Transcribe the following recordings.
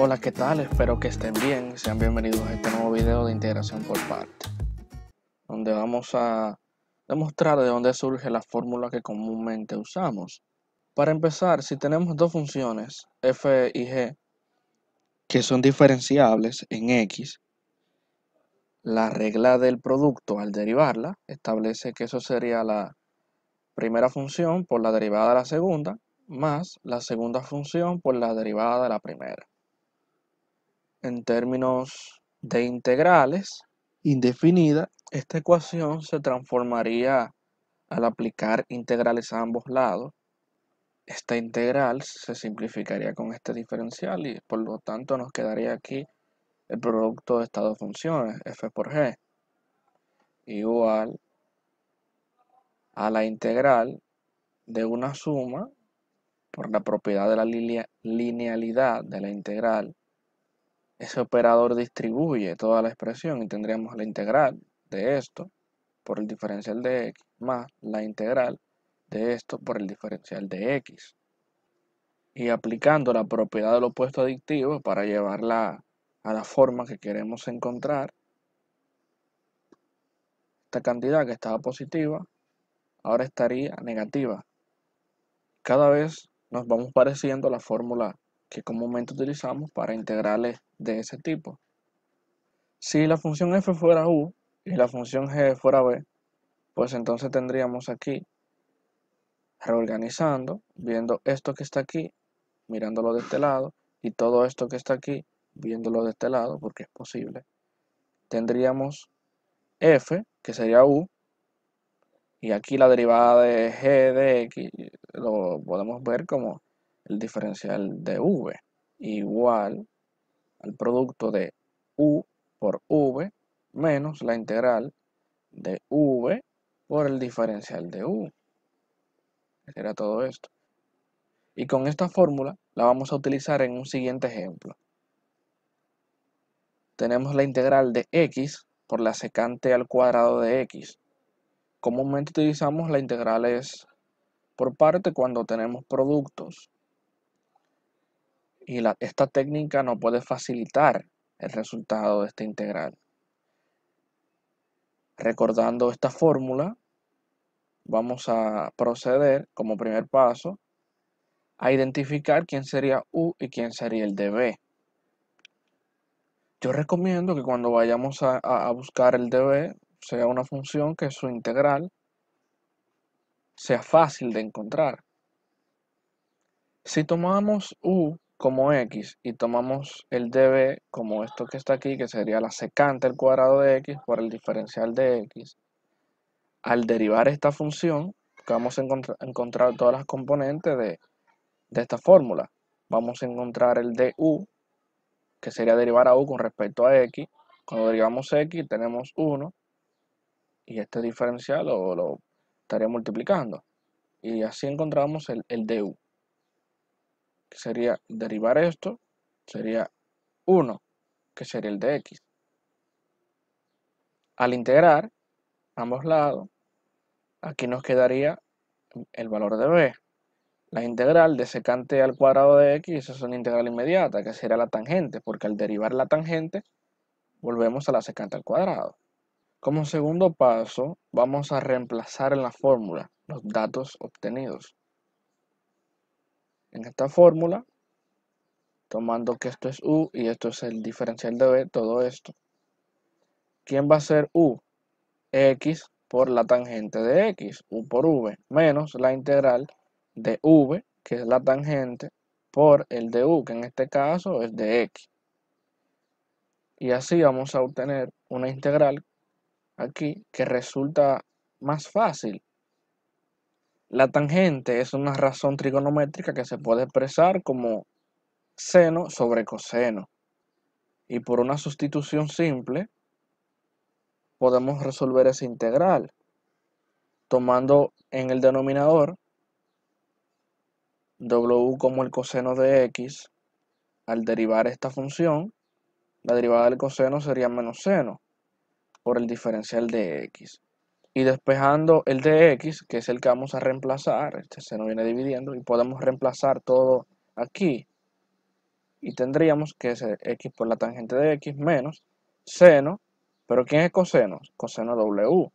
Hola, ¿qué tal? Espero que estén bien. Sean bienvenidos a este nuevo video de integración por parte, donde vamos a demostrar de dónde surge la fórmula que comúnmente usamos. Para empezar, si tenemos dos funciones, f y g, que son diferenciables en x, la regla del producto al derivarla establece que eso sería la primera función por la derivada de la segunda, más la segunda función por la derivada de la primera en términos de integrales indefinidas, esta ecuación se transformaría al aplicar integrales a ambos lados. Esta integral se simplificaría con este diferencial y por lo tanto nos quedaría aquí el producto de estas dos funciones, f por g, igual a la integral de una suma por la propiedad de la linealidad de la integral ese operador distribuye toda la expresión y tendríamos la integral de esto por el diferencial de x más la integral de esto por el diferencial de x. Y aplicando la propiedad del opuesto adictivo para llevarla a la forma que queremos encontrar, esta cantidad que estaba positiva ahora estaría negativa. Cada vez nos vamos pareciendo a la fórmula que comúnmente utilizamos para integrales de ese tipo. Si la función f fuera u y la función g fuera b, pues entonces tendríamos aquí, reorganizando, viendo esto que está aquí, mirándolo de este lado, y todo esto que está aquí, viéndolo de este lado, porque es posible, tendríamos f, que sería u, y aquí la derivada de g de x lo podemos ver como el diferencial de V igual al producto de U por V menos la integral de V por el diferencial de U. era todo esto. Y con esta fórmula la vamos a utilizar en un siguiente ejemplo. Tenemos la integral de x por la secante al cuadrado de x. Comúnmente utilizamos la integral es por parte cuando tenemos productos y esta técnica no puede facilitar el resultado de esta integral. Recordando esta fórmula, vamos a proceder como primer paso a identificar quién sería U y quién sería el DB. Yo recomiendo que cuando vayamos a, a buscar el DB sea una función que su integral sea fácil de encontrar. Si tomamos U como x y tomamos el db como esto que está aquí, que sería la secante al cuadrado de x por el diferencial de x, al derivar esta función, vamos a encontrar todas las componentes de, esta fórmula. Vamos a encontrar el du, que sería derivar a u con respecto a x. Cuando derivamos x tenemos 1 y este diferencial lo, estaría multiplicando. Y así encontramos el, el du que sería derivar esto, sería 1, que sería el de x. Al integrar ambos lados, aquí nos quedaría el valor de b. La integral de secante al cuadrado de x es una integral inmediata, que sería la tangente, porque al derivar la tangente, volvemos a la secante al cuadrado. Como segundo paso, vamos a reemplazar en la fórmula los datos obtenidos en esta fórmula, tomando que esto es u y esto es el diferencial de b, todo esto. ¿Quién va a ser u? x por la tangente de x, u por v, menos la integral de v, que es la tangente, por el de u, que en este caso es de x. Y así vamos a obtener una integral aquí que resulta más fácil la tangente es una razón trigonométrica que se puede expresar como seno sobre coseno. Y por una sustitución simple, podemos resolver esa integral, tomando en el denominador w como el coseno de x, al derivar esta función, la derivada del coseno sería menos seno por el diferencial de x y despejando el de x, que es el que vamos a reemplazar, este seno viene dividiendo, y podemos reemplazar todo aquí, y tendríamos que es x por la tangente de x menos seno, pero ¿quién es coseno? Coseno w,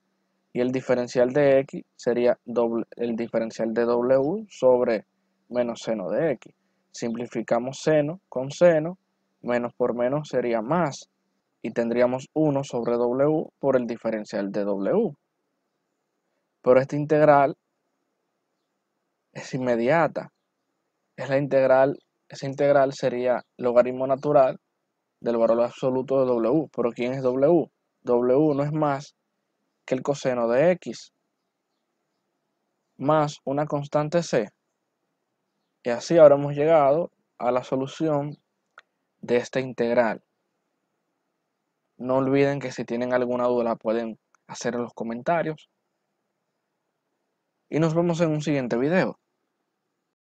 y el diferencial de x sería doble, el diferencial de w sobre menos seno de x. Simplificamos seno con seno, menos por menos sería más, y tendríamos 1 sobre w por el diferencial de w. Pero esta integral es inmediata. Es la integral, esa integral sería logaritmo natural del valor absoluto de W. Pero ¿quién es W? W no es más que el coseno de X más una constante C. Y así ahora hemos llegado a la solución de esta integral. No olviden que si tienen alguna duda la pueden hacer en los comentarios y nos vemos en un siguiente video.